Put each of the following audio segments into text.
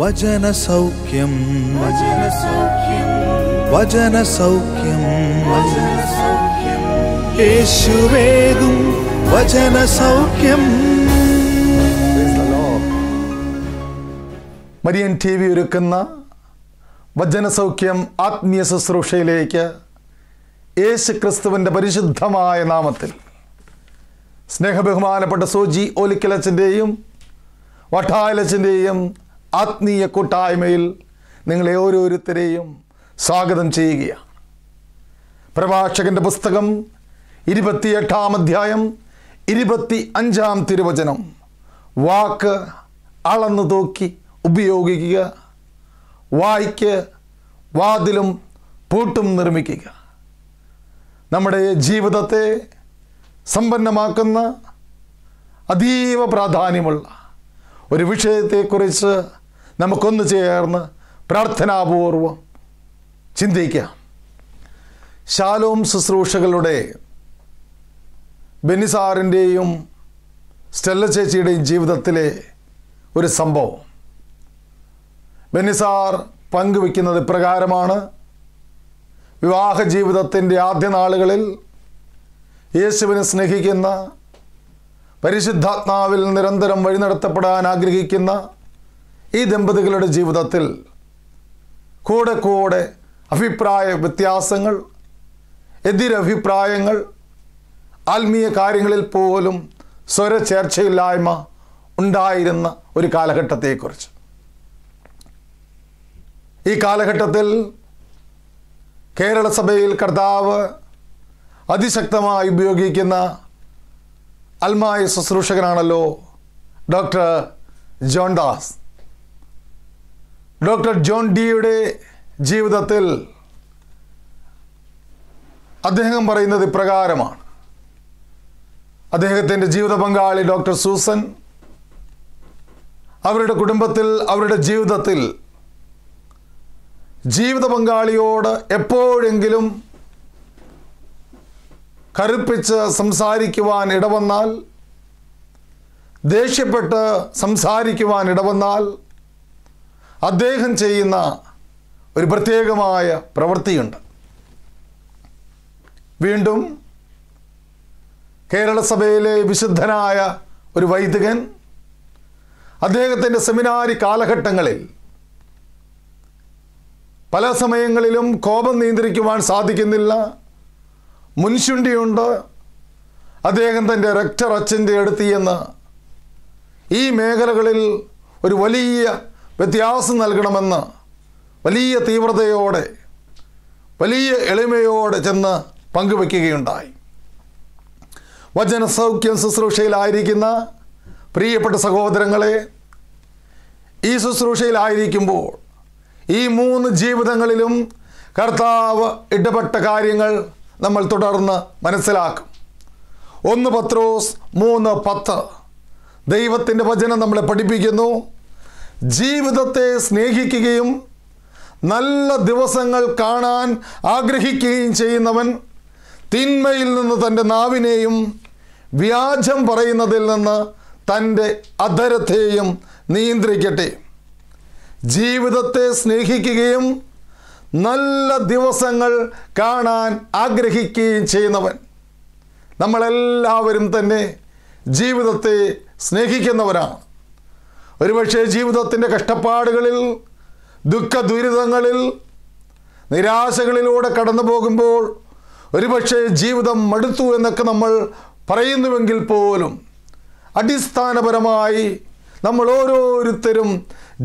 വചനസൗഖ്യം വചന സൗഖ്യം വചനസൗഖ്യം വചന സൗഖ്യം മരിയൻ ടി വി ഒരുക്കുന്ന വചനസൗഖ്യം ആത്മീയ ശുശ്രൂഷയിലേക്ക് യേശു ക്രിസ്തുവിൻ്റെ പരിശുദ്ധമായ നാമത്തിൽ സ്നേഹബഹുമാനപ്പെട്ട സോജി ഓലിക്കലച്ചൻ്റെയും വട്ടായലച്ചൻ്റെയും ആത്മീയ കൂട്ടായ്മയിൽ നിങ്ങളെ ഓരോരുത്തരെയും സ്വാഗതം ചെയ്യുകയാണ് പ്രഭാഷകൻ്റെ പുസ്തകം ഇരുപത്തിയെട്ടാം അധ്യായം ഇരുപത്തി അഞ്ചാം തിരുവചനം വാക്ക് അളന്നു തൂക്കി ഉപയോഗിക്കുക വായിക്ക് വാതിലും പൂട്ടും നിർമ്മിക്കുക നമ്മുടെ ജീവിതത്തെ സമ്പന്നമാക്കുന്ന അതീവ പ്രാധാന്യമുള്ള ഒരു വിഷയത്തെക്കുറിച്ച് നമുക്കൊന്ന് ചേർന്ന് പ്രാർത്ഥനാപൂർവം ചിന്തിക്കാം ശാലോം ശുശ്രൂഷകളുടെ ബെന്നിസാറിൻ്റെയും സ്റ്റെല്ല ചേച്ചിയുടെയും ജീവിതത്തിലെ ഒരു സംഭവം ബെന്നിസാർ പങ്കുവെക്കുന്നത് ഇപ്രകാരമാണ് വിവാഹ ജീവിതത്തിൻ്റെ ആദ്യ നാളുകളിൽ യേശുവിനെ സ്നേഹിക്കുന്ന പരിശുദ്ധാത്മാവിൽ നിരന്തരം വഴി നടത്തപ്പെടാൻ ആഗ്രഹിക്കുന്ന ഈ ദമ്പതികളുടെ ജീവിതത്തിൽ കൂടെ കൂടെ അഭിപ്രായ വ്യത്യാസങ്ങൾ എതിരഭിപ്രായങ്ങൾ ആത്മീയ കാര്യങ്ങളിൽ പോലും സ്വര ചേർച്ചയില്ലായ്മ ഉണ്ടായിരുന്ന ഒരു കാലഘട്ടത്തെക്കുറിച്ച് ഈ കാലഘട്ടത്തിൽ കേരള സഭയിൽ കർത്താവ് അതിശക്തമായി ഉപയോഗിക്കുന്ന അൽമായ ശുശ്രൂഷകനാണല്ലോ ഡോക്ടർ ജോൺദാസ് ഡോക്ടർ ജോൺ ഡിയുടെ ജീവിതത്തിൽ അദ്ദേഹം പറയുന്നത് ഇപ്രകാരമാണ് അദ്ദേഹത്തിൻ്റെ ജീവിത പങ്കാളി ഡോക്ടർ സൂസൻ അവരുടെ കുടുംബത്തിൽ അവരുടെ ജീവിതത്തിൽ ജീവിത പങ്കാളിയോട് എപ്പോഴെങ്കിലും കറുപ്പിച്ച് സംസാരിക്കുവാൻ ഇടവന്നാൽ ദേഷ്യപ്പെട്ട് സംസാരിക്കുവാൻ ഇടവന്നാൽ അദ്ദേഹം ചെയ്യുന്ന ഒരു പ്രത്യേകമായ പ്രവൃത്തിയുണ്ട് വീണ്ടും കേരള സഭയിലെ വിശുദ്ധനായ ഒരു വൈദികൻ അദ്ദേഹത്തിൻ്റെ സെമിനാരി കാലഘട്ടങ്ങളിൽ പല സമയങ്ങളിലും കോപം നിയന്ത്രിക്കുവാൻ സാധിക്കുന്നില്ല മുൻശുണ്ടിയുണ്ട് അദ്ദേഹം തൻ്റെ റെക്ടർ അച്ഛൻ്റെ അടുത്ത് ഈ മേഖലകളിൽ ഒരു വലിയ വ്യത്യാസം നൽകണമെന്ന് വലിയ തീവ്രതയോടെ വലിയ എളിമയോടെ ചെന്ന് പങ്കുവെക്കുകയുണ്ടായി വചനസൗഖ്യം ശുശ്രൂഷയിലായിരിക്കുന്ന പ്രിയപ്പെട്ട സഹോദരങ്ങളെ ഈ ശുശ്രൂഷയിലായിരിക്കുമ്പോൾ ഈ മൂന്ന് ജീവിതങ്ങളിലും കർത്താവ് ഇടപെട്ട കാര്യങ്ങൾ നമ്മൾ തുടർന്ന് മനസ്സിലാക്കും ഒന്ന് പത്രോസ് മൂന്ന് പത്ത് ദൈവത്തിൻ്റെ വചനം നമ്മളെ പഠിപ്പിക്കുന്നു ജീവിതത്തെ സ്നേഹിക്കുകയും നല്ല ദിവസങ്ങൾ കാണാൻ ആഗ്രഹിക്കുകയും ചെയ്യുന്നവൻ തിന്മയിൽ നിന്ന് തൻ്റെ നാവിനെയും വ്യാജം പറയുന്നതിൽ നിന്ന് തൻ്റെ അധരത്തെയും നിയന്ത്രിക്കട്ടെ ജീവിതത്തെ സ്നേഹിക്കുകയും നല്ല ദിവസങ്ങൾ കാണാൻ ആഗ്രഹിക്കുകയും ചെയ്യുന്നവൻ നമ്മളെല്ലാവരും തന്നെ ജീവിതത്തെ സ്നേഹിക്കുന്നവരാണ് ഒരുപക്ഷെ ജീവിതത്തിൻ്റെ കഷ്ടപ്പാടുകളിൽ ദുഃഖ ദുരിതങ്ങളിൽ നിരാശകളിലൂടെ കടന്നു പോകുമ്പോൾ ഒരുപക്ഷെ ജീവിതം മടുത്തു എന്നൊക്കെ നമ്മൾ പറയുന്നുവെങ്കിൽ പോലും അടിസ്ഥാനപരമായി നമ്മൾ ഓരോരുത്തരും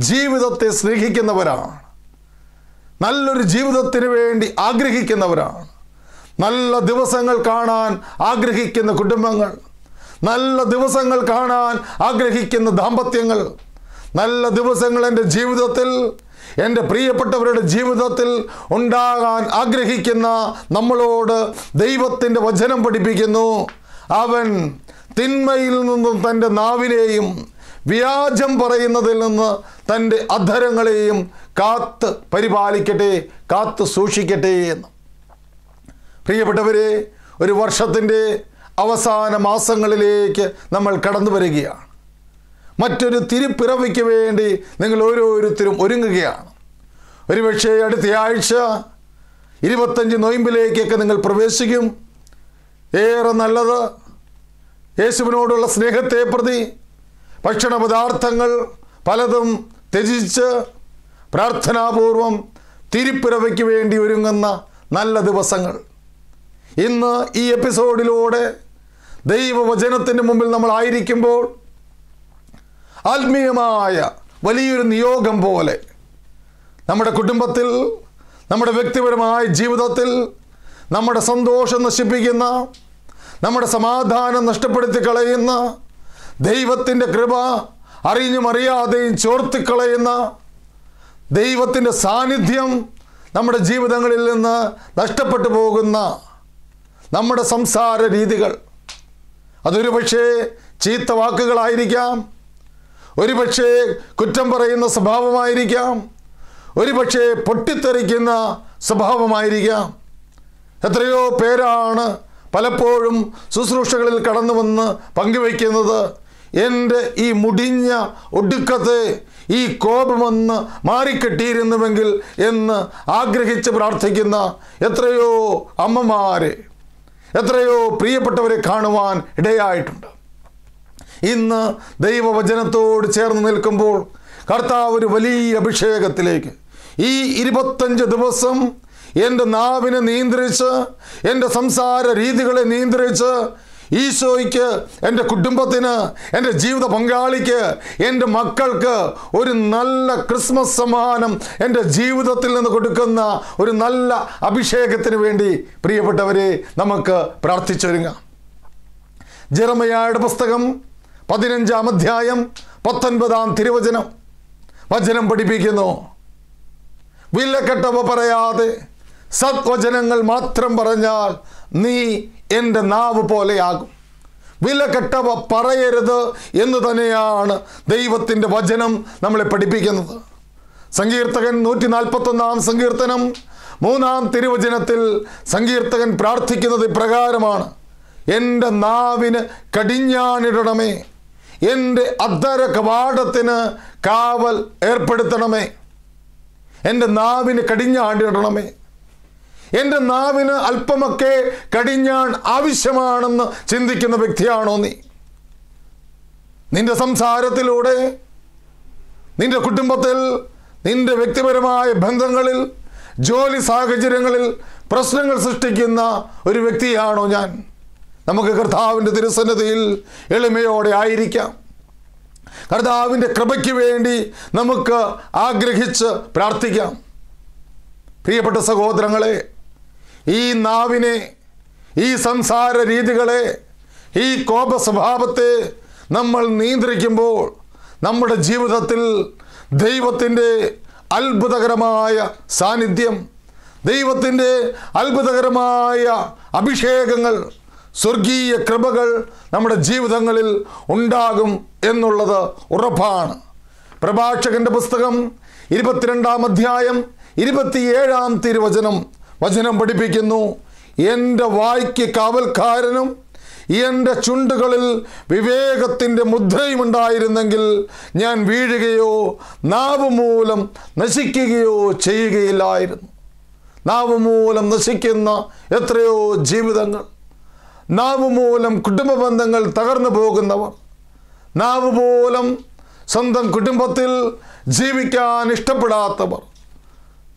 ജീവിതത്തെ സ്നേഹിക്കുന്നവരാണ് നല്ലൊരു ജീവിതത്തിന് വേണ്ടി ആഗ്രഹിക്കുന്നവരാണ് നല്ല ദിവസങ്ങൾ കാണാൻ ആഗ്രഹിക്കുന്ന കുടുംബങ്ങൾ നല്ല ദിവസങ്ങൾ കാണാൻ ആഗ്രഹിക്കുന്ന ദാമ്പത്യങ്ങൾ നല്ല ദിവസങ്ങൾ എൻ്റെ ജീവിതത്തിൽ എൻ്റെ പ്രിയപ്പെട്ടവരുടെ ജീവിതത്തിൽ ഉണ്ടാകാൻ ആഗ്രഹിക്കുന്ന നമ്മളോട് ദൈവത്തിൻ്റെ വചനം പഠിപ്പിക്കുന്നു അവൻ തിന്മയിൽ നിന്നും തൻ്റെ നാവിനെയും വ്യാജം പറയുന്നതിൽ നിന്ന് തൻ്റെ അധരങ്ങളെയും കാത്ത് പരിപാലിക്കട്ടെ കാത്ത് സൂക്ഷിക്കട്ടെ എന്ന് പ്രിയപ്പെട്ടവരെ ഒരു വർഷത്തിൻ്റെ അവസാന മാസങ്ങളിലേക്ക് നമ്മൾ കടന്നു വരികയാണ് മറ്റൊരു തിരുപ്പിറവിക്ക് വേണ്ടി നിങ്ങൾ ഓരോരുത്തരും ഒരുങ്ങുകയാണ് ഒരുപക്ഷെ അടുത്ത ആഴ്ച ഇരുപത്തഞ്ച് നൊയമ്പിലേക്കൊക്കെ നിങ്ങൾ പ്രവേശിക്കും ഏറെ നല്ലത് യേശുവിനോടുള്ള സ്നേഹത്തെ പ്രതി ഭക്ഷണ പദാർത്ഥങ്ങൾ പലതും ത്യജിച്ച് പ്രാർത്ഥനാപൂർവം തിരുപ്പിറവയ്ക്ക് വേണ്ടി ഒരുങ്ങുന്ന നല്ല ദിവസങ്ങൾ ഇന്ന് ഈ എപ്പിസോഡിലൂടെ ദൈവവചനത്തിന് മുമ്പിൽ നമ്മൾ ആയിരിക്കുമ്പോൾ ആത്മീയമായ വലിയൊരു നിയോഗം പോലെ നമ്മുടെ കുടുംബത്തിൽ നമ്മുടെ വ്യക്തിപരമായ ജീവിതത്തിൽ നമ്മുടെ സന്തോഷം നശിപ്പിക്കുന്ന നമ്മുടെ സമാധാനം നഷ്ടപ്പെടുത്തി കളയുന്ന ദൈവത്തിൻ്റെ കൃപ അറിഞ്ഞും അറിയാതെയും കളയുന്ന ദൈവത്തിൻ്റെ സാന്നിധ്യം നമ്മുടെ ജീവിതങ്ങളിൽ നിന്ന് നഷ്ടപ്പെട്ടു പോകുന്ന നമ്മുടെ സംസാര രീതികൾ അതൊരു പക്ഷേ ചീത്ത വാക്കുകളായിരിക്കാം ഒരുപക്ഷെ കുറ്റം പറയുന്ന സ്വഭാവമായിരിക്കാം ഒരുപക്ഷെ പൊട്ടിത്തെറിക്കുന്ന സ്വഭാവമായിരിക്കാം എത്രയോ പേരാണ് പലപ്പോഴും ശുശ്രൂഷകളിൽ കടന്നു വന്ന് പങ്കുവയ്ക്കുന്നത് എൻ്റെ ഈ മുടിഞ്ഞ ഒടുക്കത്തെ ഈ കോപമെന്ന് മാറിക്കെട്ടിയിരുന്നുവെങ്കിൽ എന്ന് ആഗ്രഹിച്ച് പ്രാർത്ഥിക്കുന്ന എത്രയോ അമ്മമാരെ എത്രയോ പ്രിയപ്പെട്ടവരെ കാണുവാൻ ഇടയായിട്ടുണ്ട് ഇന്ന് ദൈവവചനത്തോട് ചേർന്ന് നിൽക്കുമ്പോൾ കർത്താവ് ഒരു വലിയ അഭിഷേകത്തിലേക്ക് ഈ ഇരുപത്തഞ്ച് ദിവസം എൻ്റെ നാവിനെ നിയന്ത്രിച്ച് എൻ്റെ സംസാര രീതികളെ നിയന്ത്രിച്ച് ഈശോയ്ക്ക് എൻ്റെ കുടുംബത്തിന് എൻ്റെ ജീവിത പങ്കാളിക്ക് എൻ്റെ മക്കൾക്ക് ഒരു നല്ല ക്രിസ്മസ് സമ്മാനം എൻ്റെ ജീവിതത്തിൽ നിന്ന് കൊടുക്കുന്ന ഒരു നല്ല അഭിഷേകത്തിന് വേണ്ടി പ്രിയപ്പെട്ടവരെ നമുക്ക് പ്രാർത്ഥിച്ചൊരുങ്ങാം ജെറമയായുടെ പുസ്തകം പതിനഞ്ചാം അധ്യായം പത്തൊൻപതാം തിരുവചനം വചനം പഠിപ്പിക്കുന്നു വില്ലക്കെട്ടവ പറയാതെ സത്വചനങ്ങൾ മാത്രം പറഞ്ഞാൽ നീ എൻ്റെ നാവ് പോലെയാകും വിലക്കെട്ടവ പറയരുത് എന്ന് തന്നെയാണ് ദൈവത്തിൻ്റെ വചനം നമ്മളെ പഠിപ്പിക്കുന്നത് സങ്കീർത്തകൻ നൂറ്റി നാൽപ്പത്തൊന്നാം സങ്കീർത്തനം മൂന്നാം തിരുവചനത്തിൽ സങ്കീർത്തകൻ പ്രാർത്ഥിക്കുന്നത് ഇപ്രകാരമാണ് എൻ്റെ നാവിന് കടിഞ്ഞാണിടണമേ എൻ്റെ അദ്ദര കവാടത്തിന് കാവൽ ഏർപ്പെടുത്തണമേ എൻ്റെ നാവിന് കടിഞ്ഞാണ്ടിടണമേ എൻ്റെ നാവിന് അല്പമൊക്കെ കടിഞ്ഞാൺ ആവശ്യമാണെന്ന് ചിന്തിക്കുന്ന വ്യക്തിയാണോ നീ നിന്റെ സംസാരത്തിലൂടെ നിന്റെ കുടുംബത്തിൽ നിന്റെ വ്യക്തിപരമായ ബന്ധങ്ങളിൽ ജോലി സാഹചര്യങ്ങളിൽ പ്രശ്നങ്ങൾ സൃഷ്ടിക്കുന്ന ഒരു വ്യക്തിയാണോ ഞാൻ നമുക്ക് കർത്താവിൻ്റെ തിരുസന്നിധിയിൽ എളിമയോടെ ആയിരിക്കാം കർത്താവിൻ്റെ കൃപയ്ക്ക് വേണ്ടി നമുക്ക് ആഗ്രഹിച്ച് പ്രാർത്ഥിക്കാം പ്രിയപ്പെട്ട സഹോദരങ്ങളെ ഈ നാവിനെ ഈ സംസാര രീതികളെ ഈ കോപ സ്വഭാവത്തെ നമ്മൾ നിയന്ത്രിക്കുമ്പോൾ നമ്മുടെ ജീവിതത്തിൽ ദൈവത്തിൻ്റെ അത്ഭുതകരമായ സാന്നിധ്യം ദൈവത്തിൻ്റെ അത്ഭുതകരമായ അഭിഷേകങ്ങൾ സ്വർഗീയ കൃപകൾ നമ്മുടെ ജീവിതങ്ങളിൽ ഉണ്ടാകും എന്നുള്ളത് ഉറപ്പാണ് പ്രഭാഷകന്റെ പുസ്തകം ഇരുപത്തിരണ്ടാം അധ്യായം ഇരുപത്തിയേഴാം തിരുവചനം വചനം പഠിപ്പിക്കുന്നു എൻ്റെ വായ്ക്ക് കാവൽക്കാരനും എൻ്റെ ചുണ്ടുകളിൽ വിവേകത്തിൻ്റെ മുദ്രയും ഉണ്ടായിരുന്നെങ്കിൽ ഞാൻ വീഴുകയോ നാവ് മൂലം നശിക്കുകയോ ചെയ്യുകയില്ലായിരുന്നു നാവ് മൂലം നശിക്കുന്ന എത്രയോ ജീവിതങ്ങൾ നാവ് മൂലം കുടുംബ ബന്ധങ്ങൾ തകർന്നു പോകുന്നവർ നാവ് മൂലം സ്വന്തം കുടുംബത്തിൽ ജീവിക്കാൻ ഇഷ്ടപ്പെടാത്തവർ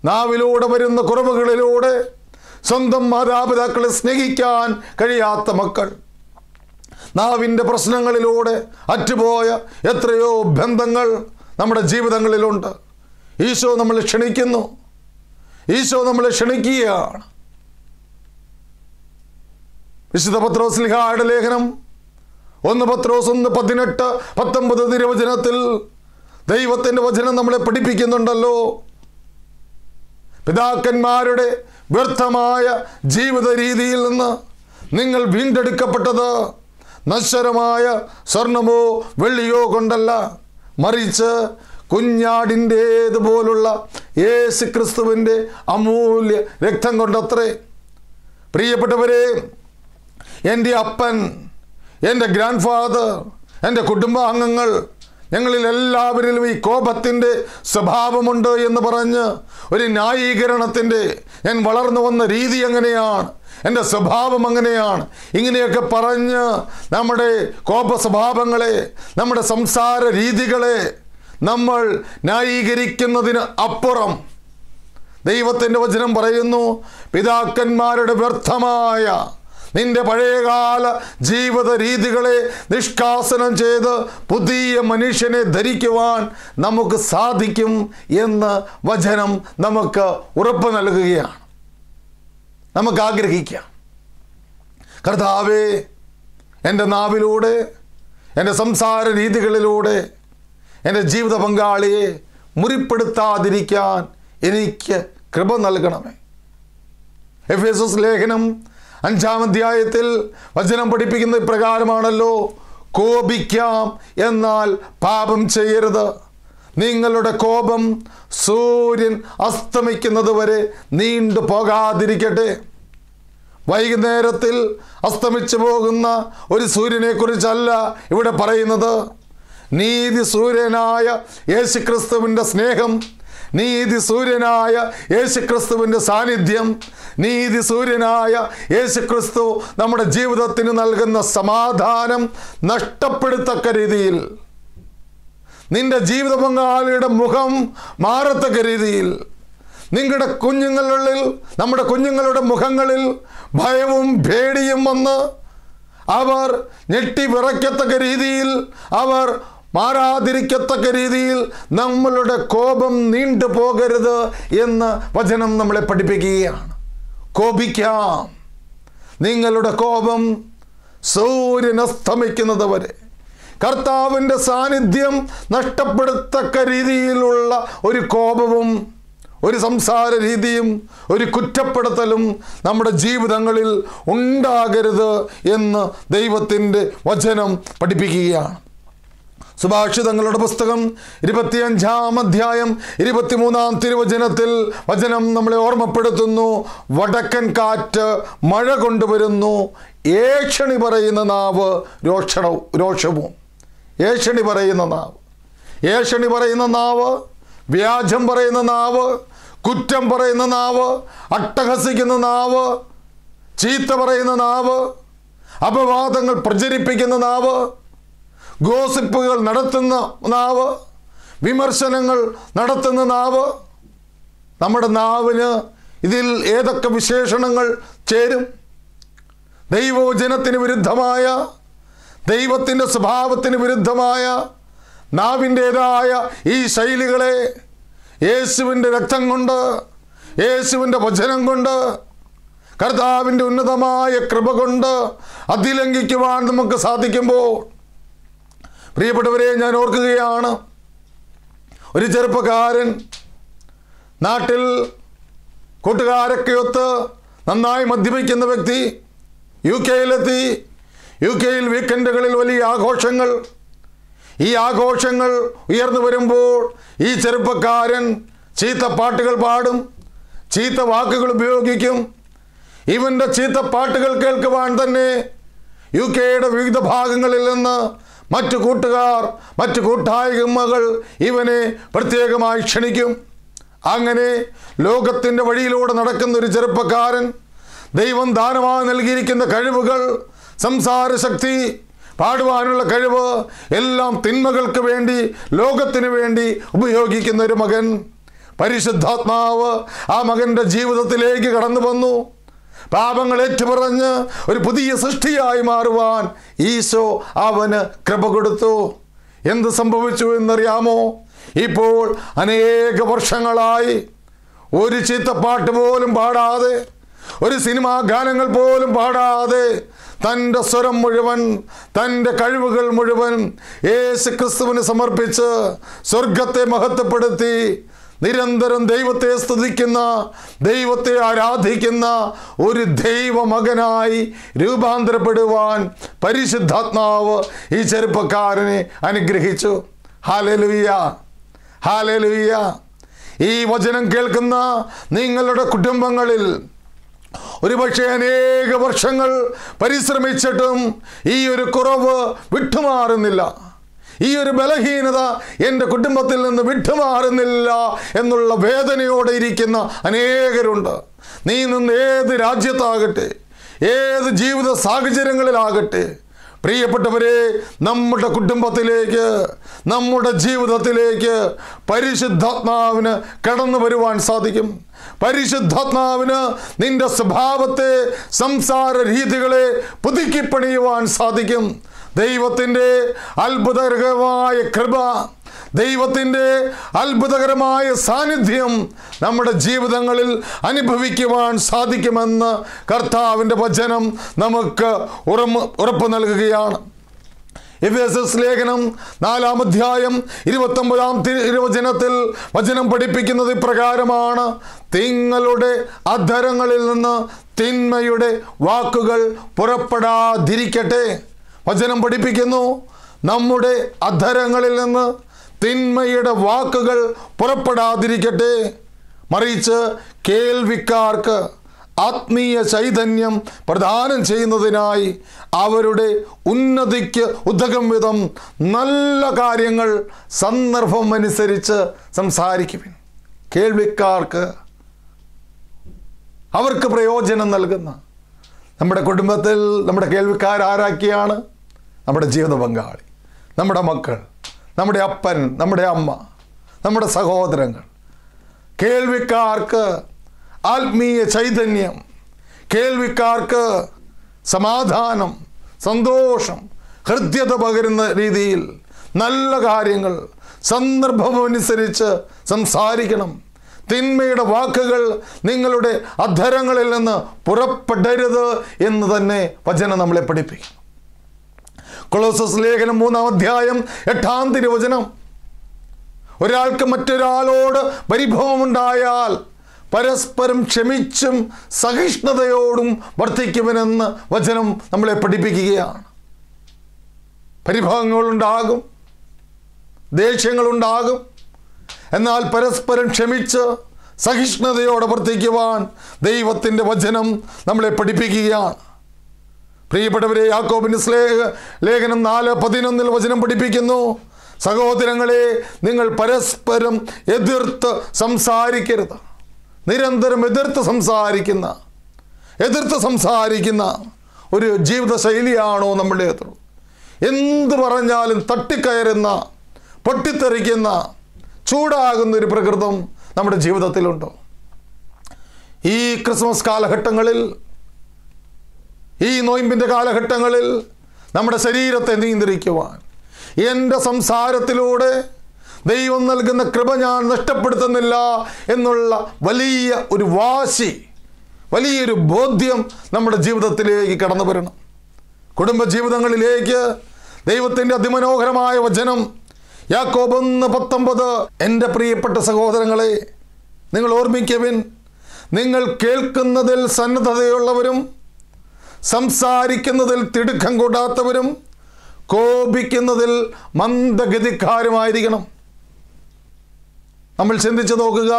നാവിലൂടെ വരുന്ന കുറവുകളിലൂടെ സ്വന്തം മാതാപിതാക്കളെ സ്നേഹിക്കാൻ കഴിയാത്ത മക്കൾ നാവിൻ്റെ പ്രശ്നങ്ങളിലൂടെ അറ്റുപോയ എത്രയോ ബന്ധങ്ങൾ നമ്മുടെ ജീവിതങ്ങളിലുണ്ട് ഈശോ നമ്മളെ ക്ഷണിക്കുന്നു ഈശോ നമ്മളെ ക്ഷണിക്കുകയാണ് വിശുദ്ധ പത്രോസ്ലിഹായുടെ ലേഖനം ഒന്ന് പത്രോസ് ഒന്ന് പതിനെട്ട് പത്തൊമ്പത് തിരുവചനത്തിൽ ദൈവത്തിൻ്റെ വചനം നമ്മളെ പഠിപ്പിക്കുന്നുണ്ടല്ലോ പിതാക്കന്മാരുടെ വ്യർത്ഥമായ ജീവിത രീതിയിൽ നിന്ന് നിങ്ങൾ വീണ്ടെടുക്കപ്പെട്ടത് നശ്വരമായ സ്വർണമോ വെള്ളിയോ കൊണ്ടല്ല മറിച്ച് കുഞ്ഞാടിൻ്റേതുപോലുള്ള യേശു ക്രിസ്തുവിൻ്റെ അമൂല്യ രക്തം കൊണ്ടത്രേ പ്രിയപ്പെട്ടവരെ എൻ്റെ അപ്പൻ എൻ്റെ ഗ്രാൻഡ് ഫാദർ എൻ്റെ കുടുംബാംഗങ്ങൾ ഞങ്ങളിൽ എല്ലാവരിലും ഈ കോപത്തിൻ്റെ സ്വഭാവമുണ്ട് എന്ന് പറഞ്ഞ് ഒരു ന്യായീകരണത്തിൻ്റെ ഞാൻ വളർന്നു വന്ന രീതി എങ്ങനെയാണ് എൻ്റെ സ്വഭാവം അങ്ങനെയാണ് ഇങ്ങനെയൊക്കെ പറഞ്ഞ് നമ്മുടെ കോപ സ്വഭാവങ്ങളെ നമ്മുടെ സംസാര രീതികളെ നമ്മൾ ന്യായീകരിക്കുന്നതിന് അപ്പുറം ദൈവത്തിൻ്റെ വചനം പറയുന്നു പിതാക്കന്മാരുടെ വ്യർത്ഥമായ നിന്റെ പഴയകാല ജീവിത രീതികളെ നിഷ്കാസനം ചെയ്ത് പുതിയ മനുഷ്യനെ ധരിക്കുവാൻ നമുക്ക് സാധിക്കും എന്ന് വചനം നമുക്ക് ഉറപ്പ് നൽകുകയാണ് നമുക്ക് ആഗ്രഹിക്കാം കർത്താവേ എൻ്റെ നാവിലൂടെ എൻ്റെ സംസാര രീതികളിലൂടെ എൻ്റെ ജീവിത പങ്കാളിയെ മുറിപ്പെടുത്താതിരിക്കാൻ എനിക്ക് കൃപ നൽകണമേ എഫ് എസ് എസ് ലേഖനം അഞ്ചാം അധ്യായത്തിൽ വചനം പഠിപ്പിക്കുന്ന ഇപ്രകാരമാണല്ലോ കോപിക്കാം എന്നാൽ പാപം ചെയ്യരുത് നിങ്ങളുടെ കോപം സൂര്യൻ അസ്തമിക്കുന്നത് വരെ നീണ്ടു പോകാതിരിക്കട്ടെ വൈകുന്നേരത്തിൽ അസ്തമിച്ചു പോകുന്ന ഒരു സൂര്യനെക്കുറിച്ചല്ല ഇവിടെ പറയുന്നത് നീതി സൂര്യനായ യേശുക്രിസ്തുവിൻ്റെ സ്നേഹം നീതി സൂര്യനായ യേശുക്രിസ്തുവിൻ്റെ സാന്നിധ്യം നീതി സൂര്യനായ യേശുക്രിസ്തു നമ്മുടെ ജീവിതത്തിന് നൽകുന്ന സമാധാനം നഷ്ടപ്പെടുത്തക്ക രീതിയിൽ നിന്റെ ജീവിത പങ്കാളിയുടെ മുഖം മാറത്തക്ക രീതിയിൽ നിങ്ങളുടെ കുഞ്ഞുങ്ങളിൽ നമ്മുടെ കുഞ്ഞുങ്ങളുടെ മുഖങ്ങളിൽ ഭയവും ഭേടിയും വന്ന് അവർ ഞെട്ടി വിറയ്ക്കത്തക്ക രീതിയിൽ അവർ മാറാതിരിക്കത്തക്ക രീതിയിൽ നമ്മളുടെ കോപം നീണ്ടു പോകരുത് എന്ന് വചനം നമ്മളെ പഠിപ്പിക്കുകയാണ് കോപിക്കാം നിങ്ങളുടെ കോപം സൂര്യൻ അസ്തമിക്കുന്നത് വരെ കർത്താവിൻ്റെ സാന്നിധ്യം നഷ്ടപ്പെടുത്തക്ക രീതിയിലുള്ള ഒരു കോപവും ഒരു സംസാര രീതിയും ഒരു കുറ്റപ്പെടുത്തലും നമ്മുടെ ജീവിതങ്ങളിൽ ഉണ്ടാകരുത് എന്ന് ദൈവത്തിൻ്റെ വചനം പഠിപ്പിക്കുകയാണ് സുഭാഷിതങ്ങളുടെ പുസ്തകം ഇരുപത്തിയഞ്ചാം അധ്യായം ഇരുപത്തിമൂന്നാം തിരുവചനത്തിൽ വചനം നമ്മളെ ഓർമ്മപ്പെടുത്തുന്നു വടക്കൻ കാറ്റ് മഴ കൊണ്ടുവരുന്നു ഏഷണി പറയുന്ന നാവ് രോക്ഷണവും രോഷവും ഏഷണി പറയുന്ന നാവ് ഏഷണി പറയുന്ന നാവ് വ്യാജം പറയുന്ന നാവ് കുറ്റം പറയുന്ന നാവ് അട്ടഹസിക്കുന്ന നാവ് ചീത്ത പറയുന്ന നാവ് അപവാദങ്ങൾ പ്രചരിപ്പിക്കുന്ന നാവ് ഗോസിപ്പുകൾ നടത്തുന്ന നാവ് വിമർശനങ്ങൾ നടത്തുന്ന നാവ് നമ്മുടെ നാവിന് ഇതിൽ ഏതൊക്കെ വിശേഷണങ്ങൾ ചേരും ദൈവവചനത്തിന് വിരുദ്ധമായ ദൈവത്തിൻ്റെ സ്വഭാവത്തിന് വിരുദ്ധമായ നാവിൻ്റേതായ ഈ ശൈലികളെ യേശുവിൻ്റെ രക്തം കൊണ്ട് യേശുവിൻ്റെ വചനം കൊണ്ട് കർത്താവിൻ്റെ ഉന്നതമായ കൃപ കൊണ്ട് അതിലംഘിക്കുവാൻ നമുക്ക് സാധിക്കുമ്പോൾ പ്രിയപ്പെട്ടവരെ ഞാൻ ഓർക്കുകയാണ് ഒരു ചെറുപ്പക്കാരൻ നാട്ടിൽ കൂട്ടുകാരൊക്കെയൊത്ത് നന്നായി മദ്യപിക്കുന്ന വ്യക്തി യു കെയിലെത്തി യു കെയിൽ വീക്കെൻഡുകളിൽ വലിയ ആഘോഷങ്ങൾ ഈ ആഘോഷങ്ങൾ ഉയർന്നു വരുമ്പോൾ ഈ ചെറുപ്പക്കാരൻ ചീത്ത പാട്ടുകൾ പാടും ചീത്ത വാക്കുകൾ ഉപയോഗിക്കും ഇവൻ്റെ ചീത്ത പാട്ടുകൾ കേൾക്കുവാൻ തന്നെ യു കെയുടെ വിവിധ ഭാഗങ്ങളിൽ നിന്ന് മറ്റു കൂട്ടുകാർ മറ്റു കൂട്ടായ്മകൾ ഇവനെ പ്രത്യേകമായി ക്ഷണിക്കും അങ്ങനെ ലോകത്തിൻ്റെ വഴിയിലൂടെ നടക്കുന്ന ഒരു ചെറുപ്പക്കാരൻ ദൈവം ദാനമായി നൽകിയിരിക്കുന്ന കഴിവുകൾ സംസാരശക്തി പാടുവാനുള്ള കഴിവ് എല്ലാം തിന്മകൾക്ക് വേണ്ടി ലോകത്തിന് വേണ്ടി ഉപയോഗിക്കുന്ന ഒരു മകൻ പരിശുദ്ധാത്മാവ് ആ മകൻ്റെ ജീവിതത്തിലേക്ക് കടന്നു വന്നു പാപങ്ങൾ ഏറ്റുപറഞ്ഞ് ഒരു പുതിയ സൃഷ്ടിയായി മാറുവാൻ ഈശോ അവന് കൃപ കൊടുത്തു എന്ത് സംഭവിച്ചു എന്നറിയാമോ ഇപ്പോൾ അനേക വർഷങ്ങളായി ഒരു ചീത്തപ്പാട്ട് പോലും പാടാതെ ഒരു സിനിമാ ഗാനങ്ങൾ പോലും പാടാതെ തൻ്റെ സ്വരം മുഴുവൻ തൻ്റെ കഴിവുകൾ മുഴുവൻ യേശു ക്രിസ്തുവിന് സമർപ്പിച്ച് സ്വർഗത്തെ മഹത്വപ്പെടുത്തി നിരന്തരം ദൈവത്തെ സ്തുതിക്കുന്ന ദൈവത്തെ ആരാധിക്കുന്ന ഒരു ദൈവമകനായി രൂപാന്തരപ്പെടുവാൻ പരിശുദ്ധാത്മാവ് ഈ ചെറുപ്പക്കാരനെ അനുഗ്രഹിച്ചു ഹാലലുയ്യ ഹാലലുയ്യ ഈ വചനം കേൾക്കുന്ന നിങ്ങളുടെ കുടുംബങ്ങളിൽ ഒരുപക്ഷെ അനേക വർഷങ്ങൾ പരിശ്രമിച്ചിട്ടും ഈ ഒരു കുറവ് വിട്ടുമാറുന്നില്ല ഈ ഒരു ബലഹീനത എൻ്റെ കുടുംബത്തിൽ നിന്ന് വിട്ടുമാറുന്നില്ല എന്നുള്ള വേദനയോടെ ഇരിക്കുന്ന അനേകരുണ്ട് നീ നിന്ന് ഏത് രാജ്യത്താകട്ടെ ഏത് ജീവിത സാഹചര്യങ്ങളിലാകട്ടെ പ്രിയപ്പെട്ടവരെ നമ്മുടെ കുടുംബത്തിലേക്ക് നമ്മുടെ ജീവിതത്തിലേക്ക് പരിശുദ്ധാത്മാവിന് കടന്നു വരുവാൻ സാധിക്കും പരിശുദ്ധാത്മാവിന് നിന്റെ സ്വഭാവത്തെ സംസാര രീതികളെ പുതുക്കിപ്പണിയുവാൻ സാധിക്കും ദൈവത്തിൻ്റെ അത്ഭുതകരമായ കൃപ ദൈവത്തിൻ്റെ അത്ഭുതകരമായ സാന്നിധ്യം നമ്മുടെ ജീവിതങ്ങളിൽ അനുഭവിക്കുവാൻ സാധിക്കുമെന്ന് കർത്താവിൻ്റെ വചനം നമുക്ക് ഉറപ്പ് നൽകുകയാണ് എഫ് എസ് എസ് ലേഖനം നാലാം അധ്യായം ഇരുപത്തൊമ്പതാം തിരുവചനത്തിൽ വചനം പഠിപ്പിക്കുന്നത് ഇപ്രകാരമാണ് തിങ്ങളുടെ അധരങ്ങളിൽ നിന്ന് തിന്മയുടെ വാക്കുകൾ പുറപ്പെടാതിരിക്കട്ടെ വചനം പഠിപ്പിക്കുന്നു നമ്മുടെ അധരങ്ങളിൽ നിന്ന് തിന്മയുടെ വാക്കുകൾ പുറപ്പെടാതിരിക്കട്ടെ മറിച്ച് കേൾവിക്കാർക്ക് ആത്മീയ ചൈതന്യം പ്രദാനം ചെയ്യുന്നതിനായി അവരുടെ ഉന്നതിക്ക് ഉദ്ധകം വിധം നല്ല കാര്യങ്ങൾ സന്ദർഭം അനുസരിച്ച് സംസാരിക്കുവിൻ കേൾവിക്കാർക്ക് അവർക്ക് പ്രയോജനം നൽകുന്ന നമ്മുടെ കുടുംബത്തിൽ നമ്മുടെ കേൾവിക്കാരാരാക്കിയാണ് ആരാക്കിയാണ് നമ്മുടെ ജീവിത പങ്കാളി നമ്മുടെ മക്കൾ നമ്മുടെ അപ്പൻ നമ്മുടെ അമ്മ നമ്മുടെ സഹോദരങ്ങൾ കേൾവിക്കാർക്ക് ആത്മീയ ചൈതന്യം കേൾവിക്കാർക്ക് സമാധാനം സന്തോഷം ഹൃദ്യത പകരുന്ന രീതിയിൽ നല്ല കാര്യങ്ങൾ സന്ദർഭമനുസരിച്ച് സംസാരിക്കണം തിന്മയുടെ വാക്കുകൾ നിങ്ങളുടെ അധരങ്ങളിൽ നിന്ന് പുറപ്പെടരുത് എന്ന് തന്നെ വചനം നമ്മളെ പഠിപ്പിക്കും കൊളോസസ് ലേഖനം മൂന്നാം അധ്യായം എട്ടാം തിരുവചനം ഒരാൾക്ക് മറ്റൊരാളോട് പരിഭവമുണ്ടായാൽ പരസ്പരം ക്ഷമിച്ചും സഹിഷ്ണുതയോടും വർദ്ധിക്കുമെന്ന് വചനം നമ്മളെ പഠിപ്പിക്കുകയാണ് പരിഭവങ്ങളുണ്ടാകും ദേഷ്യങ്ങളുണ്ടാകും എന്നാൽ പരസ്പരം ക്ഷമിച്ച് സഹിഷ്ണുതയോടെ വർദ്ധിക്കുവാൻ ദൈവത്തിൻ്റെ വചനം നമ്മളെ പഠിപ്പിക്കുകയാണ് പ്രിയപ്പെട്ടവരെ യാക്കോബിന് സ്ലേഹ ലേഖനം നാല് പതിനൊന്നിൽ വചനം പഠിപ്പിക്കുന്നു സഹോദരങ്ങളെ നിങ്ങൾ പരസ്പരം എതിർത്ത് സംസാരിക്കരുത് നിരന്തരം എതിർത്ത് സംസാരിക്കുന്ന എതിർത്ത് സംസാരിക്കുന്ന ഒരു ജീവിത ശൈലിയാണോ എത്ര എന്ത് പറഞ്ഞാലും തട്ടിക്കയറുന്ന പൊട്ടിത്തെറിക്കുന്ന ചൂടാകുന്ന ഒരു പ്രകൃതം നമ്മുടെ ജീവിതത്തിലുണ്ടോ ഈ ക്രിസ്മസ് കാലഘട്ടങ്ങളിൽ ഈ നോയിമ്പിൻ്റെ കാലഘട്ടങ്ങളിൽ നമ്മുടെ ശരീരത്തെ നിയന്ത്രിക്കുവാൻ എൻ്റെ സംസാരത്തിലൂടെ ദൈവം നൽകുന്ന കൃപ ഞാൻ നഷ്ടപ്പെടുത്തുന്നില്ല എന്നുള്ള വലിയ ഒരു വാശി വലിയൊരു ബോധ്യം നമ്മുടെ ജീവിതത്തിലേക്ക് കടന്നു വരണം കുടുംബജീവിതങ്ങളിലേക്ക് ദൈവത്തിൻ്റെ അതിമനോഹരമായ വചനം യാക്കോബൊന്ന് പത്തൊമ്പത് എൻ്റെ പ്രിയപ്പെട്ട സഹോദരങ്ങളെ നിങ്ങൾ ഓർമ്മിക്കവിൻ നിങ്ങൾ കേൾക്കുന്നതിൽ സന്നദ്ധതയുള്ളവരും സംസാരിക്കുന്നതിൽ തിടുക്കം കൂടാത്തവരും കോപിക്കുന്നതിൽ മന്ദഗതിക്കാരുമായിരിക്കണം നമ്മൾ ചിന്തിച്ചു നോക്കുക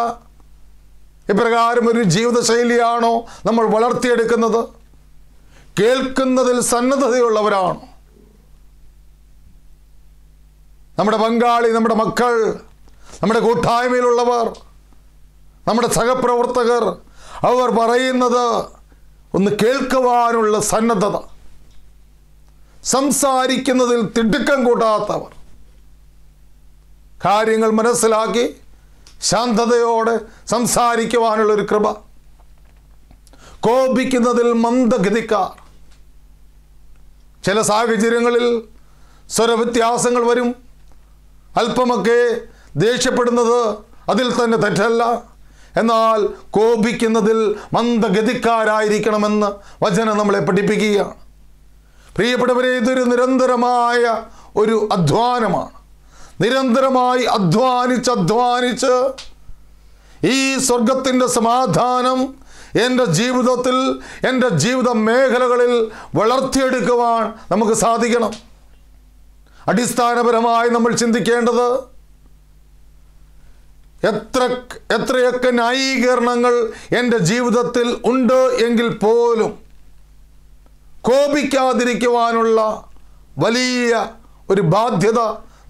ഇപ്രകാരം ഒരു ജീവിതശൈലിയാണോ നമ്മൾ വളർത്തിയെടുക്കുന്നത് കേൾക്കുന്നതിൽ സന്നദ്ധതയുള്ളവരാണ് നമ്മുടെ പങ്കാളി നമ്മുടെ മക്കൾ നമ്മുടെ കൂട്ടായ്മയിലുള്ളവർ നമ്മുടെ സഹപ്രവർത്തകർ അവർ പറയുന്നത് ഒന്ന് കേൾക്കുവാനുള്ള സന്നദ്ധത സംസാരിക്കുന്നതിൽ തിടുക്കം കൂട്ടാത്തവർ കാര്യങ്ങൾ മനസ്സിലാക്കി ശാന്തതയോടെ സംസാരിക്കുവാനുള്ളൊരു കൃപ കോപിക്കുന്നതിൽ മന്ദഗതിക്കാർ ചില സാഹചര്യങ്ങളിൽ സ്വരവ്യത്യാസങ്ങൾ വരും അല്പമൊക്കെ ദേഷ്യപ്പെടുന്നത് അതിൽ തന്നെ തെറ്റല്ല എന്നാൽ കോപിക്കുന്നതിൽ മന്ദഗതിക്കാരായിരിക്കണമെന്ന് വചനം നമ്മളെ പഠിപ്പിക്കുകയാണ് പ്രിയപ്പെട്ടവരെ ഇതൊരു നിരന്തരമായ ഒരു അധ്വാനമാണ് നിരന്തരമായി അധ്വാനിച്ച് അധ്വാനിച്ച് ഈ സ്വർഗത്തിൻ്റെ സമാധാനം എൻ്റെ ജീവിതത്തിൽ എൻ്റെ ജീവിത മേഖലകളിൽ വളർത്തിയെടുക്കുവാൻ നമുക്ക് സാധിക്കണം അടിസ്ഥാനപരമായി നമ്മൾ ചിന്തിക്കേണ്ടത് എത്ര എത്രയൊക്കെ ന്യായീകരണങ്ങൾ എൻ്റെ ജീവിതത്തിൽ ഉണ്ട് എങ്കിൽ പോലും കോപിക്കാതിരിക്കുവാനുള്ള വലിയ ഒരു ബാധ്യത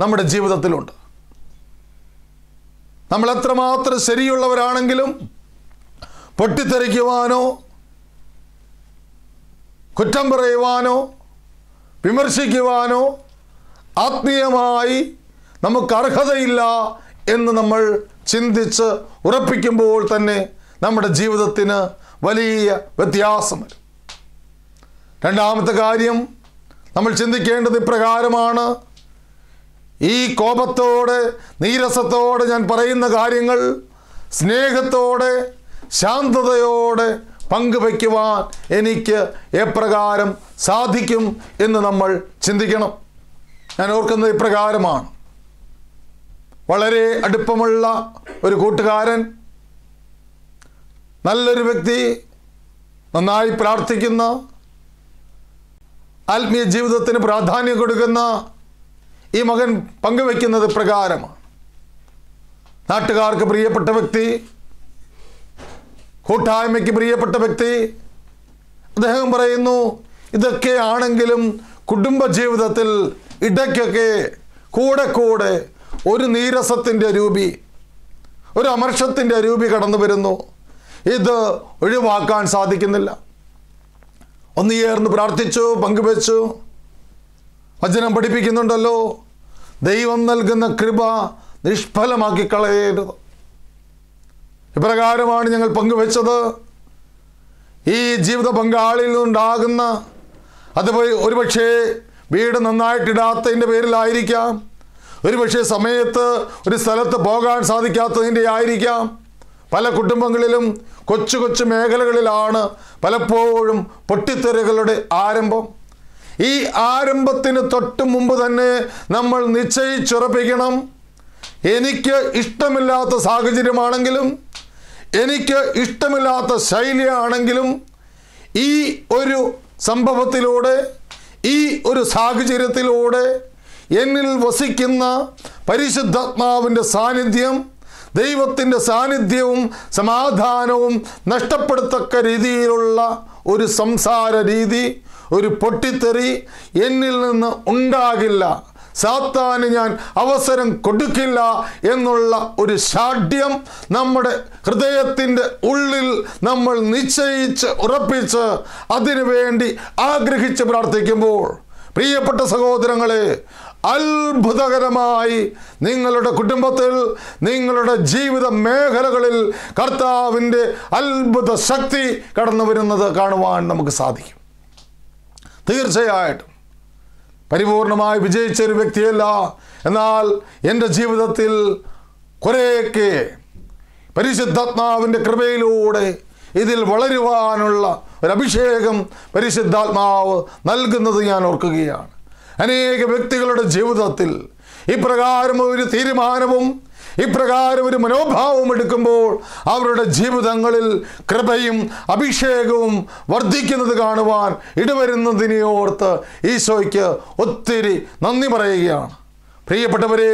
നമ്മുടെ ജീവിതത്തിലുണ്ട് നമ്മൾ എത്രമാത്രം ശരിയുള്ളവരാണെങ്കിലും പൊട്ടിത്തെറിക്കുവാനോ കുറ്റം പറയുവാനോ വിമർശിക്കുവാനോ ആത്മീയമായി നമുക്ക് അർഹതയില്ല എന്ന് നമ്മൾ ചിന്തിച്ച് ഉറപ്പിക്കുമ്പോൾ തന്നെ നമ്മുടെ ജീവിതത്തിന് വലിയ വ്യത്യാസം വരും രണ്ടാമത്തെ കാര്യം നമ്മൾ ചിന്തിക്കേണ്ടത് ഇപ്രകാരമാണ് ഈ കോപത്തോടെ നീരസത്തോടെ ഞാൻ പറയുന്ന കാര്യങ്ങൾ സ്നേഹത്തോടെ ശാന്തതയോടെ പങ്കുവയ്ക്കുവാൻ എനിക്ക് എപ്രകാരം സാധിക്കും എന്ന് നമ്മൾ ചിന്തിക്കണം ഞാൻ ഓർക്കുന്നത് ഇപ്രകാരമാണ് വളരെ അടുപ്പമുള്ള ഒരു കൂട്ടുകാരൻ നല്ലൊരു വ്യക്തി നന്നായി പ്രാർത്ഥിക്കുന്ന ആത്മീയ ജീവിതത്തിന് പ്രാധാന്യം കൊടുക്കുന്ന ഈ മകൻ പങ്കുവയ്ക്കുന്നത് പ്രകാരമാണ് നാട്ടുകാർക്ക് പ്രിയപ്പെട്ട വ്യക്തി കൂട്ടായ്മയ്ക്ക് പ്രിയപ്പെട്ട വ്യക്തി അദ്ദേഹം പറയുന്നു ഇതൊക്കെ ആണെങ്കിലും ജീവിതത്തിൽ ഇടയ്ക്കൊക്കെ കൂടെ കൂടെ ഒരു നീരസത്തിൻ്റെ രൂപി ഒരു അമർഷത്തിൻ്റെ രൂപി കടന്നു വരുന്നു ഇത് ഒഴിവാക്കാൻ സാധിക്കുന്നില്ല ഒന്ന് ചേർന്ന് പ്രാർത്ഥിച്ചു പങ്കുവെച്ചു വചനം പഠിപ്പിക്കുന്നുണ്ടല്ലോ ദൈവം നൽകുന്ന കൃപ നിഷ്ഫലമാക്കി കളയരുത് ഇപ്രകാരമാണ് ഞങ്ങൾ പങ്കുവെച്ചത് ഈ ജീവിത പങ്കാളിയിൽ നിന്നുണ്ടാകുന്ന അത് ഒരുപക്ഷേ വീട് നന്നായിട്ടിടാത്തതിൻ്റെ പേരിലായിരിക്കാം ഒരു പക്ഷേ സമയത്ത് ഒരു സ്ഥലത്ത് പോകാൻ സാധിക്കാത്തതിൻ്റെ ആയിരിക്കാം പല കുടുംബങ്ങളിലും കൊച്ചു കൊച്ചു മേഖലകളിലാണ് പലപ്പോഴും പൊട്ടിത്തെറികളുടെ ആരംഭം ഈ ആരംഭത്തിന് തൊട്ട് മുമ്പ് തന്നെ നമ്മൾ നിശ്ചയിച്ചുറപ്പിക്കണം എനിക്ക് ഇഷ്ടമില്ലാത്ത സാഹചര്യമാണെങ്കിലും എനിക്ക് ഇഷ്ടമില്ലാത്ത ശൈലിയാണെങ്കിലും ഈ ഒരു സംഭവത്തിലൂടെ ഈ ഒരു സാഹചര്യത്തിലൂടെ എന്നിൽ വസിക്കുന്ന പരിശുദ്ധാത്മാവിൻ്റെ സാന്നിധ്യം ദൈവത്തിൻ്റെ സാന്നിധ്യവും സമാധാനവും നഷ്ടപ്പെടുത്തക്ക രീതിയിലുള്ള ഒരു സംസാര രീതി ഒരു പൊട്ടിത്തെറി എന്നിൽ നിന്ന് ഉണ്ടാകില്ല സാത്താന് ഞാൻ അവസരം കൊടുക്കില്ല എന്നുള്ള ഒരു ഷാഢ്യം നമ്മുടെ ഹൃദയത്തിൻ്റെ ഉള്ളിൽ നമ്മൾ നിശ്ചയിച്ച് ഉറപ്പിച്ച് അതിനുവേണ്ടി ആഗ്രഹിച്ച് പ്രാർത്ഥിക്കുമ്പോൾ പ്രിയപ്പെട്ട സഹോദരങ്ങളെ അത്ഭുതകരമായി നിങ്ങളുടെ കുടുംബത്തിൽ നിങ്ങളുടെ ജീവിത മേഖലകളിൽ കർത്താവിൻ്റെ അത്ഭുത ശക്തി കടന്നു വരുന്നത് കാണുവാൻ നമുക്ക് സാധിക്കും തീർച്ചയായിട്ടും പരിപൂർണമായി വിജയിച്ച ഒരു വ്യക്തിയല്ല എന്നാൽ എൻ്റെ ജീവിതത്തിൽ കുറേയൊക്കെ പരിശുദ്ധാത്മാവിൻ്റെ കൃപയിലൂടെ ഇതിൽ വളരുവാനുള്ള ഒരു അഭിഷേകം പരിശുദ്ധാത്മാവ് നൽകുന്നത് ഞാൻ ഓർക്കുകയാണ് അനേക വ്യക്തികളുടെ ജീവിതത്തിൽ ഇപ്രകാരം ഒരു തീരുമാനവും ഇപ്രകാരം ഒരു മനോഭാവം എടുക്കുമ്പോൾ അവരുടെ ജീവിതങ്ങളിൽ കൃപയും അഭിഷേകവും വർദ്ധിക്കുന്നത് കാണുവാൻ ഇടവരുന്നതിനെ ഓർത്ത് ഈശോയ്ക്ക് ഒത്തിരി നന്ദി പറയുകയാണ് പ്രിയപ്പെട്ടവരെ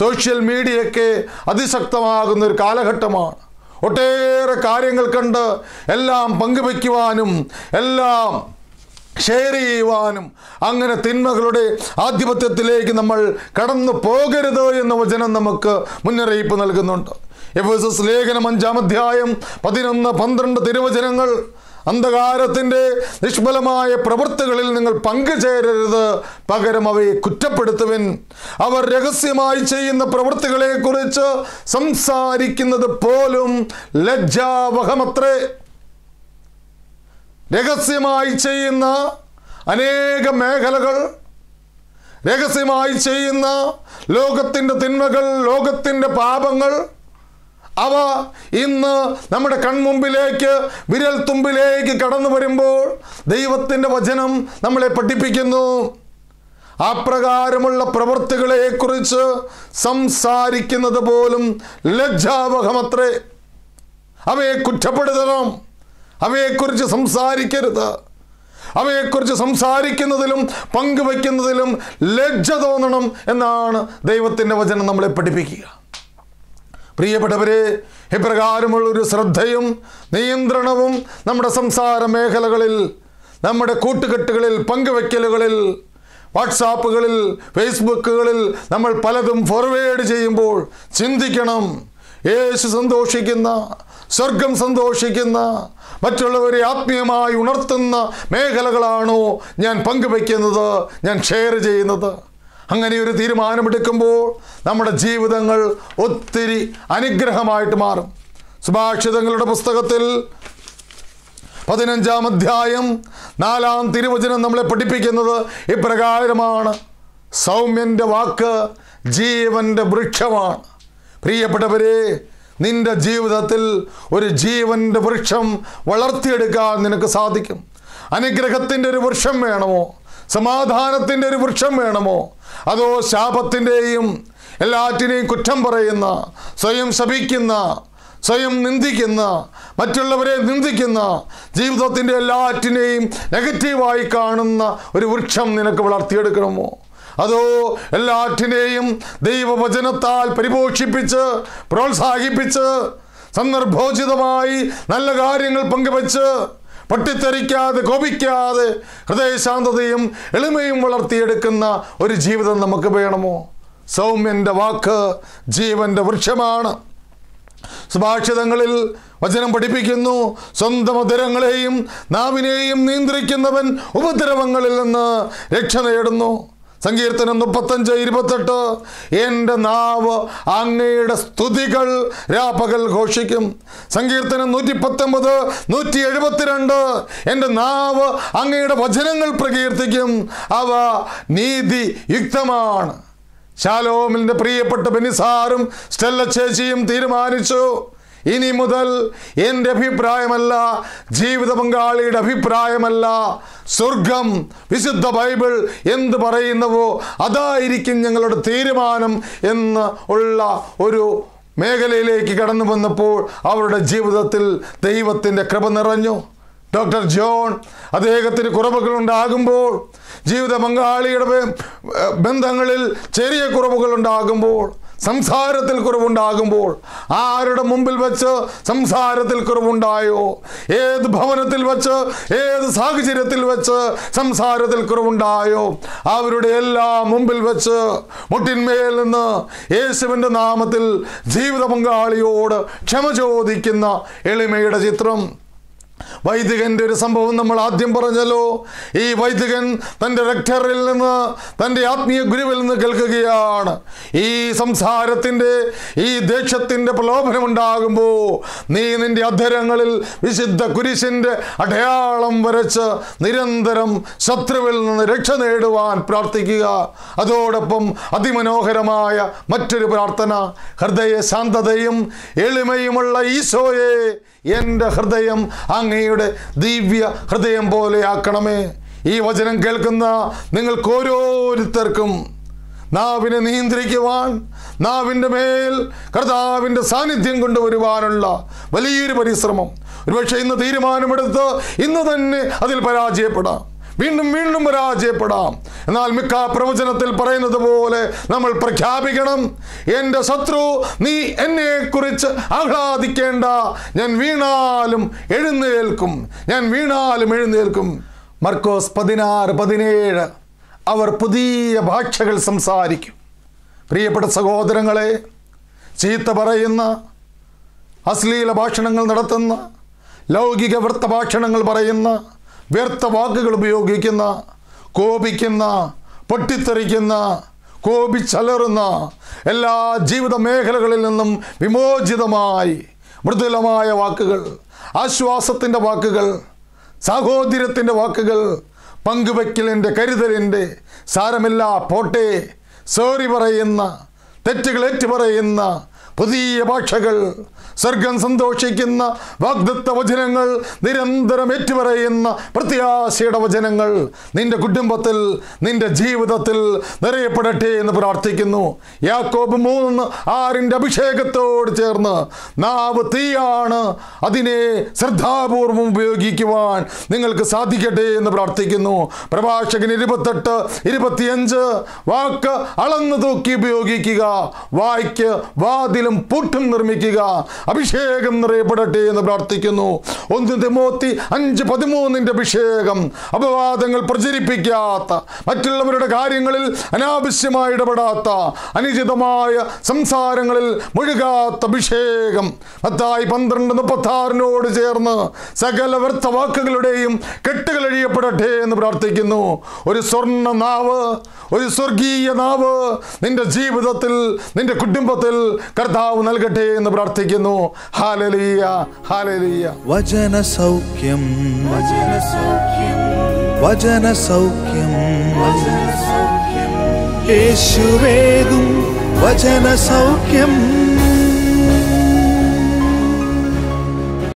സോഷ്യൽ മീഡിയയൊക്കെ അതിശക്തമാകുന്ന ഒരു കാലഘട്ടമാണ് ഒട്ടേറെ കാര്യങ്ങൾ കണ്ട് എല്ലാം പങ്കുവയ്ക്കുവാനും എല്ലാം ഷെയർ ചെയ്യുവാനും അങ്ങനെ തിന്മകളുടെ ആധിപത്യത്തിലേക്ക് നമ്മൾ കടന്നു പോകരുത് എന്ന വചനം നമുക്ക് മുന്നറിയിപ്പ് നൽകുന്നുണ്ട് എഫേസസ് ലേഖനം അഞ്ചാം അധ്യായം പതിനൊന്ന് പന്ത്രണ്ട് തിരുവചനങ്ങൾ അന്ധകാരത്തിൻ്റെ നിഷ്ഫലമായ പ്രവൃത്തികളിൽ നിങ്ങൾ പങ്കുചേരരുത് പകരം അവയെ കുറ്റപ്പെടുത്തുവിൻ അവർ രഹസ്യമായി ചെയ്യുന്ന പ്രവൃത്തികളെക്കുറിച്ച് സംസാരിക്കുന്നത് പോലും ലജ്ജാവഹമത്രേ രഹസ്യമായി ചെയ്യുന്ന അനേക മേഖലകൾ രഹസ്യമായി ചെയ്യുന്ന ലോകത്തിൻ്റെ തിന്മകൾ ലോകത്തിൻ്റെ പാപങ്ങൾ അവ ഇന്ന് നമ്മുടെ കൺമുമ്പിലേക്ക് വിരൽ തുമ്പിലേക്ക് കടന്നു വരുമ്പോൾ ദൈവത്തിൻ്റെ വചനം നമ്മളെ പഠിപ്പിക്കുന്നു അപ്രകാരമുള്ള പ്രവൃത്തികളെക്കുറിച്ച് സംസാരിക്കുന്നത് പോലും ലജ്ജാവഹമത്രേ അവയെ കുറ്റപ്പെടുത്തണം അവയെക്കുറിച്ച് സംസാരിക്കരുത് അവയെക്കുറിച്ച് സംസാരിക്കുന്നതിലും പങ്കുവയ്ക്കുന്നതിലും ലജ്ജ തോന്നണം എന്നാണ് ദൈവത്തിൻ്റെ വചനം നമ്മളെ പഠിപ്പിക്കുക പ്രിയപ്പെട്ടവരെ ഇപ്രകാരമുള്ളൊരു ശ്രദ്ധയും നിയന്ത്രണവും നമ്മുടെ സംസാര മേഖലകളിൽ നമ്മുടെ കൂട്ടുകെട്ടുകളിൽ പങ്കുവയ്ക്കലുകളിൽ വാട്സാപ്പുകളിൽ ഫേസ്ബുക്കുകളിൽ നമ്മൾ പലതും ഫോർവേഡ് ചെയ്യുമ്പോൾ ചിന്തിക്കണം യേശു സന്തോഷിക്കുന്ന സ്വർഗം സന്തോഷിക്കുന്ന മറ്റുള്ളവരെ ആത്മീയമായി ഉണർത്തുന്ന മേഖലകളാണോ ഞാൻ പങ്കുവയ്ക്കുന്നത് ഞാൻ ഷെയർ ചെയ്യുന്നത് അങ്ങനെ ഒരു തീരുമാനമെടുക്കുമ്പോൾ നമ്മുടെ ജീവിതങ്ങൾ ഒത്തിരി അനുഗ്രഹമായിട്ട് മാറും സുഭാഷിതങ്ങളുടെ പുസ്തകത്തിൽ പതിനഞ്ചാം അധ്യായം നാലാം തിരുവചനം നമ്മളെ പഠിപ്പിക്കുന്നത് ഇപ്രകാരമാണ് സൗമ്യൻ്റെ വാക്ക് ജീവൻ്റെ വൃക്ഷമാണ് പ്രിയപ്പെട്ടവരെ നിന്റെ ജീവിതത്തിൽ ഒരു ജീവൻ്റെ വൃക്ഷം വളർത്തിയെടുക്കാൻ നിനക്ക് സാധിക്കും അനുഗ്രഹത്തിൻ്റെ ഒരു വൃക്ഷം വേണമോ സമാധാനത്തിൻ്റെ ഒരു വൃക്ഷം വേണമോ അതോ ശാപത്തിൻ്റെയും എല്ലാറ്റിനെയും കുറ്റം പറയുന്ന സ്വയം ശപിക്കുന്ന സ്വയം നിന്ദിക്കുന്ന മറ്റുള്ളവരെ നിന്ദിക്കുന്ന ജീവിതത്തിൻ്റെ എല്ലാറ്റിനെയും നെഗറ്റീവായി കാണുന്ന ഒരു വൃക്ഷം നിനക്ക് വളർത്തിയെടുക്കണമോ അതോ എല്ലാറ്റിനെയും ദൈവവചനത്താൽ പരിപോഷിപ്പിച്ച് പ്രോത്സാഹിപ്പിച്ച് സന്ദർഭോചിതമായി നല്ല കാര്യങ്ങൾ പങ്കുവച്ച് പൊട്ടിത്തെറിക്കാതെ കോപിക്കാതെ ഹൃദയശാന്തതയും എളിമയും വളർത്തിയെടുക്കുന്ന ഒരു ജീവിതം നമുക്ക് വേണമോ സൗമ്യൻ്റെ വാക്ക് ജീവൻ്റെ വൃക്ഷമാണ് സുഭാഷിതങ്ങളിൽ വചനം പഠിപ്പിക്കുന്നു സ്വന്തം മധുരങ്ങളെയും നാവിനെയും നിയന്ത്രിക്കുന്നവൻ ഉപദ്രവങ്ങളിൽ നിന്ന് രക്ഷ നേടുന്നു സങ്കീർത്തനം മുപ്പത്തഞ്ച് ഇരുപത്തെട്ട് എൻ്റെ നാവ് അങ്ങയുടെ സ്തുതികൾ രാപ്പകൽ ഘോഷിക്കും സങ്കീർത്തനം നൂറ്റി പത്തൊമ്പത് നൂറ്റി എഴുപത്തിരണ്ട് എൻ്റെ നാവ് അങ്ങയുടെ വചനങ്ങൾ പ്രകീർത്തിക്കും അവ നീതി യുക്തമാണ് ശാലോമിൻ്റെ പ്രിയപ്പെട്ട ബെനിസാറും സ്റ്റെല്ല ചേച്ചിയും തീരുമാനിച്ചു ഇനി മുതൽ എൻ്റെ അഭിപ്രായമല്ല ജീവിത പങ്കാളിയുടെ അഭിപ്രായമല്ല സ്വർഗം വിശുദ്ധ ബൈബിൾ എന്ത് പറയുന്നവോ അതായിരിക്കും ഞങ്ങളുടെ തീരുമാനം എന്ന് ഉള്ള ഒരു മേഖലയിലേക്ക് കടന്നു വന്നപ്പോൾ അവരുടെ ജീവിതത്തിൽ ദൈവത്തിൻ്റെ കൃപ നിറഞ്ഞു ഡോക്ടർ ജോൺ അദ്ദേഹത്തിന് കുറവുകളുണ്ടാകുമ്പോൾ ജീവിത പങ്കാളിയുടെ ബന്ധങ്ങളിൽ ചെറിയ കുറവുകളുണ്ടാകുമ്പോൾ സംസാരത്തിൽ കുറവുണ്ടാകുമ്പോൾ ആരുടെ മുമ്പിൽ വെച്ച് സംസാരത്തിൽ കുറവുണ്ടായോ ഏത് ഭവനത്തിൽ വെച്ച് ഏത് സാഹചര്യത്തിൽ വെച്ച് സംസാരത്തിൽ കുറവുണ്ടായോ അവരുടെ എല്ലാ മുമ്പിൽ വെച്ച് മുട്ടിന്മേൽ നിന്ന് യേശുവിൻ്റെ നാമത്തിൽ ജീവിത പങ്കാളിയോട് ക്ഷമ ചോദിക്കുന്ന എളിമയുടെ ചിത്രം വൈദികന്റെ ഒരു സംഭവം നമ്മൾ ആദ്യം പറഞ്ഞല്ലോ ഈ വൈദികൻ തൻ്റെ റെക്ടറിൽ നിന്ന് തൻ്റെ ആത്മീയ ഗുരുവിൽ നിന്ന് കേൾക്കുകയാണ് ഈ സംസാരത്തിൻ്റെ ഈ ദേഷ്യത്തിൻ്റെ പ്രലോഭനമുണ്ടാകുമ്പോൾ നീ നിൻ്റെ അധരങ്ങളിൽ വിശുദ്ധ കുരിശിൻ്റെ അടയാളം വരച്ച് നിരന്തരം ശത്രുവിൽ നിന്ന് രക്ഷ നേടുവാൻ പ്രാർത്ഥിക്കുക അതോടൊപ്പം അതിമനോഹരമായ മറ്റൊരു പ്രാർത്ഥന ഹൃദയ ശാന്തതയും എളിമയുമുള്ള ഈശോയെ എൻ്റെ ഹൃദയം അങ്ങയുടെ ദിവ്യ ഹൃദയം പോലെയാക്കണമേ ഈ വചനം കേൾക്കുന്ന നിങ്ങൾക്ക് ഓരോരുത്തർക്കും നാവിനെ നിയന്ത്രിക്കുവാൻ നാവിൻ്റെ മേൽ കർത്താവിൻ്റെ സാന്നിധ്യം കൊണ്ടുവരുവാനുള്ള വലിയൊരു പരിശ്രമം ഒരുപക്ഷെ ഇന്ന് തീരുമാനമെടുത്ത് ഇന്ന് തന്നെ അതിൽ പരാജയപ്പെടാം വീണ്ടും വീണ്ടും പരാജയപ്പെടാം എന്നാൽ മിക്ക പ്രവചനത്തിൽ പറയുന്നത് പോലെ നമ്മൾ പ്രഖ്യാപിക്കണം എൻ്റെ ശത്രു നീ എന്നെക്കുറിച്ച് ആഹ്ലാദിക്കേണ്ട ഞാൻ വീണാലും എഴുന്നേൽക്കും ഞാൻ വീണാലും എഴുന്നേൽക്കും മർക്കോസ് പതിനാറ് പതിനേഴ് അവർ പുതിയ ഭാഷകൾ സംസാരിക്കും പ്രിയപ്പെട്ട സഹോദരങ്ങളെ ചീത്ത പറയുന്ന അശ്ലീല ഭാഷണങ്ങൾ നടത്തുന്ന ലൗകിക വൃത്തഭാഷണങ്ങൾ പറയുന്ന വ്യർത്ഥ വാക്കുകൾ ഉപയോഗിക്കുന്ന കോപിക്കുന്ന പൊട്ടിത്തെറിക്കുന്ന കോപിച്ചലറുന്ന എല്ലാ ജീവിത മേഖലകളിൽ നിന്നും വിമോചിതമായി മൃദുലമായ വാക്കുകൾ ആശ്വാസത്തിൻ്റെ വാക്കുകൾ സാഹോദര്യത്തിൻ്റെ വാക്കുകൾ പങ്കുവയ്ക്കലിൻ്റെ കരുതലിൻ്റെ സാരമില്ല പോട്ടെ സോറി പറയുന്ന തെറ്റുകൾ ഏറ്റുപറയുന്ന പുതിയ ഭാഷകൾ സ്വർഗം സന്തോഷിക്കുന്ന വാഗ്ദത്ത വചനങ്ങൾ നിരന്തരം ഏറ്റുപറയുന്ന പ്രത്യാശയുടെ വചനങ്ങൾ നിന്റെ കുടുംബത്തിൽ നിന്റെ ജീവിതത്തിൽ നിറയപ്പെടട്ടെ എന്ന് പ്രാർത്ഥിക്കുന്നു യാക്കോബ് മൂന്ന് ആറിൻ്റെ അഭിഷേകത്തോട് ചേർന്ന് നാവ് തീയാണ് അതിനെ ശ്രദ്ധാപൂർവം ഉപയോഗിക്കുവാൻ നിങ്ങൾക്ക് സാധിക്കട്ടെ എന്ന് പ്രാർത്ഥിക്കുന്നു പ്രഭാഷകൻ ഇരുപത്തെട്ട് ഇരുപത്തിയഞ്ച് വാക്ക് അളന്നു തൂക്കി ഉപയോഗിക്കുക വായ്ക്ക് വാതിൽ ഏതെങ്കിലും പൂട്ടം നിർമ്മിക്കുക അഭിഷേകം നിറയപ്പെടട്ടെ എന്ന് പ്രാർത്ഥിക്കുന്നു ഒന്ന് തിമോത്തി അഞ്ച് പതിമൂന്നിൻ്റെ അഭിഷേകം അപവാദങ്ങൾ പ്രചരിപ്പിക്കാത്ത മറ്റുള്ളവരുടെ കാര്യങ്ങളിൽ അനാവശ്യമായി ഇടപെടാത്ത അനുചിതമായ സംസാരങ്ങളിൽ മുഴുകാത്ത അഭിഷേകം പത്തായി പന്ത്രണ്ട് മുപ്പത്താറിനോട് ചേർന്ന് സകല വ്യർത്ഥ വാക്കുകളുടെയും കെട്ടുകൾ അഴിയപ്പെടട്ടെ എന്ന് പ്രാർത്ഥിക്കുന്നു ഒരു സ്വർണ്ണ നാവ് ഒരു സ്വർഗീയ നാവ് നിന്റെ ജീവിതത്തിൽ നിന്റെ കുടുംബത്തിൽ കർത്ത കർത്താവ് നൽകട്ടെ എന്ന് പ്രാർത്ഥിക്കുന്നു ഹാലലീയ ഹാലലീയ വചന സൗഖ്യം വചന സൗഖ്യം വചന സൗഖ്യം വചന സൗഖ്യം യേശുവേകും വചന സൗഖ്യം